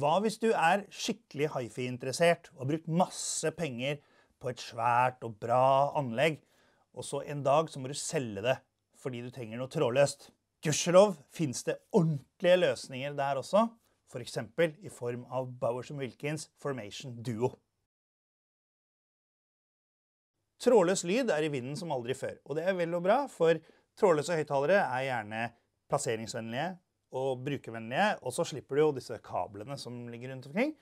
Hva hvis du er skikkelig hifi-interessert og har brukt masse penger på et svært og bra anlegg, og så en dag så må du selge det fordi du trenger noe trådløst? Gudskjelov finnes det ordentlige løsninger der også, f.eks. For i form av Bowers Wilkins Formation Duo. Trådløs lyd er i vinden som aldri før, og det er vel og bra, for trådløse høyttalere er gjerne plasseringsvennlige, og brukervennlige. Og så slipper du jo disse kablene som ligger rundt omkring.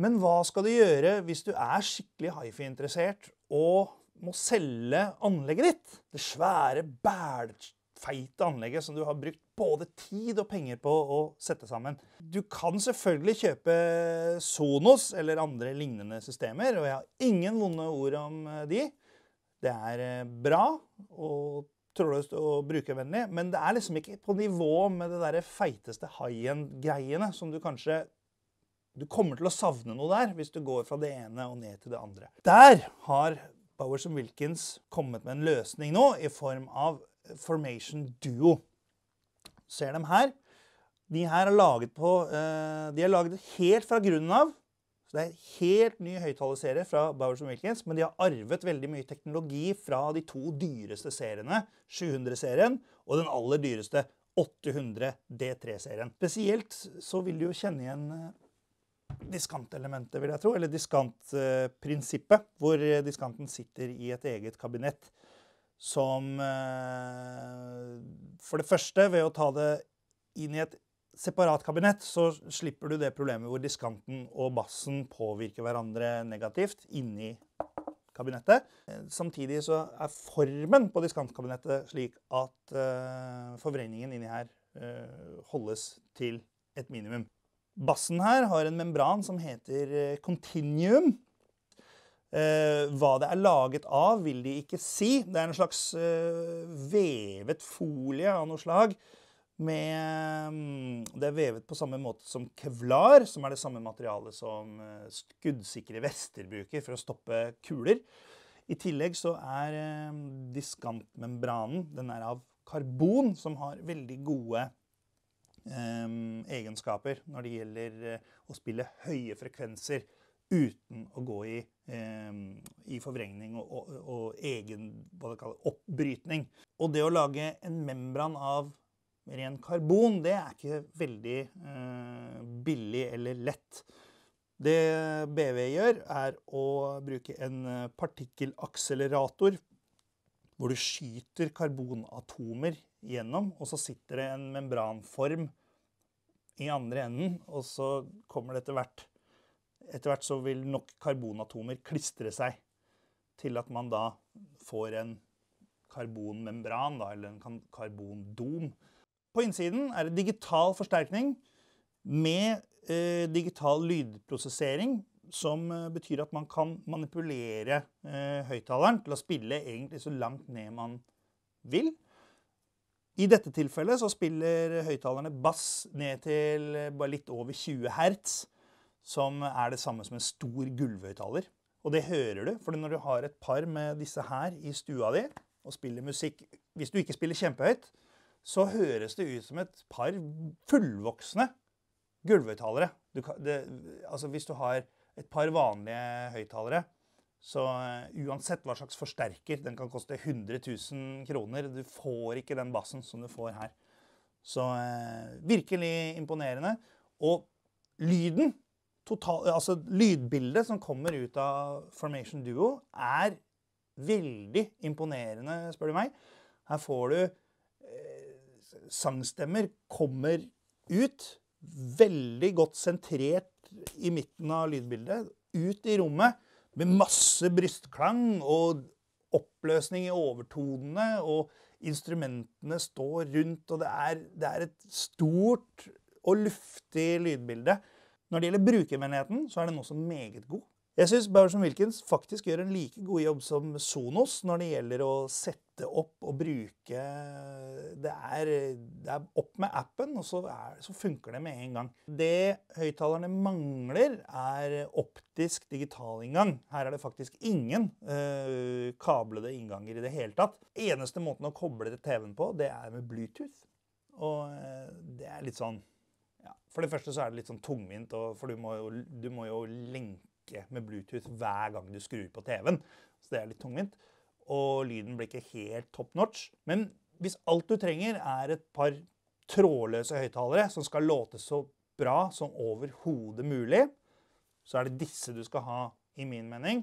Men hva skal du gjøre hvis du er skikkelig hifi-interessert og må selge anlegget ditt? Det svære, bælfeite anlegget som du har brukt både tid og penger på å sette sammen. Du kan selvfølgelig kjøpe Sonos eller andre lignende systemer, og jeg har ingen vonde ord om eh, de. Det er eh, bra og trådløst og brukervennlig, men det er liksom ikke på nivå med det der feiteste high-end-greiene som du kanskje Du kommer til å savne noe der hvis du går fra det ene og ned til det andre. Der har Bowers Wilkins kommet med en løsning nå i form av Formation Duo. Ser dem her. De her er laget på eh, De er laget helt fra grunnen av. Så det er en helt ny høyttalerserie fra Bowers Wilkins, men de har arvet veldig mye teknologi fra de to dyreste seriene, 700-serien og den aller dyreste 800 D3-serien. Spesielt så vil du jo kjenne igjen eh, diskantelementet, vil jeg tro, eller diskantprinsippet, hvor eh, diskanten sitter i et eget kabinett som eh, For det første, ved å ta det inn i et separat kabinett så slipper du det problemet hvor diskanten og bassen påvirker hverandre negativt inni kabinettet. Samtidig så er formen på diskantkabinettet slik at uh, eh, forvrenningen inni her uh, holdes til et minimum. Bassen her har en membran som heter eh, continuum. Uh, hva det er laget av, vil de ikke si. Det er en slags vevet folie av noe slag med, mm, det er vevet på samme måte som kevlar, som er det samme materialet som eh, skuddsikre vester bruker for å stoppe kuler. I tillegg så er eh, diskantmembranen den er av karbon, som har veldig gode eh, egenskaper når det gjelder eh, å spille høye frekvenser uten å gå i, eh, i forvrengning og, og, og egen oppbrytning. Og det å lage en membran av ren karbon, det er ikke veldig eh, billig eller lett. Det BV gjør, er å bruke en eh, partikkelakselerator hvor du skyter karbonatomer gjennom, og så sitter det en membranform i andre enden, og så kommer det etter hvert Etter hvert så vil nok karbonatomer klistre seg til at man da får en karbonmembran, da, eller en karbondom. På innsiden er det digital forsterkning med eh, digital lydprosessering, som eh, betyr at man kan manipulere eh, høyttaleren til å spille egentlig så langt ned man vil. I dette tilfellet så spiller høyttalerne bass ned til eh, bare litt over 20 hertz, som er det samme som en stor gulvhøyttaler. Og det hører du, for når du har et par med disse her i stua di og spiller musikk Hvis du ikke spiller kjempehøyt, så høres det ut som et par fullvoksne gulvhøyttalere. Altså hvis du har et par vanlige høyttalere, så eh, uansett hva slags forsterker, den kan koste 100 000 kroner. Du får ikke den bassen som du får her. Så eh, virkelig imponerende. Og lyden, total, altså lydbildet som kommer ut av Formation Duo, er veldig imponerende, spør du meg. Her får du sangstemmer kommer ut, veldig godt sentrert i midten av lydbildet, ut i rommet med masse brystklang og oppløsning i overtonene, og instrumentene står rundt, og det er, det er et stort og luftig lydbilde. Når det gjelder brukervennligheten, så er den også meget god. Jeg syns Bowerson Wilkins faktisk gjør en like god jobb som Sonos når det gjelder å sette lete opp og bruke Det er, det er opp med appen, og så, er, så, funker det med en gang. Det høyttalerne mangler, er optisk digitalinngang. Her er det faktisk ingen øh, kablede innganger i det hele tatt. Eneste måten å koble til TV-en på, det er med Bluetooth. Og øh, det er litt sånn ja. For det første så er det litt sånn tungvint, for du må, jo, du må jo lenke med Bluetooth hver gang du skrur på TV-en. Så det er litt tungvint og lyden blir ikke helt top notch. Men hvis alt du trenger, er et par trådløse høyttalere som skal låte så bra som overhodet mulig, så er det disse du skal ha, i min mening.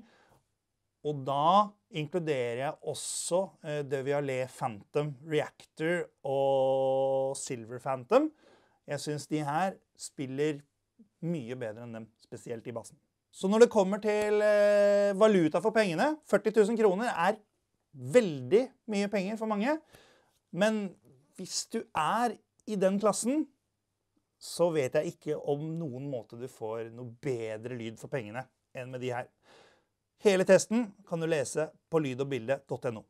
Og da inkluderer jeg også eh, Allé Phantom Reactor og Silver Phantom. Jeg syns de her spiller mye bedre enn dem, spesielt i bassen. Så når det kommer til eh, valuta for pengene 40 000 kroner er veldig mye penger for mange. Men hvis du er i den klassen, så vet jeg ikke om noen måte du får noe bedre lyd for pengene enn med de her. Hele testen kan du lese på lydogbilde.no.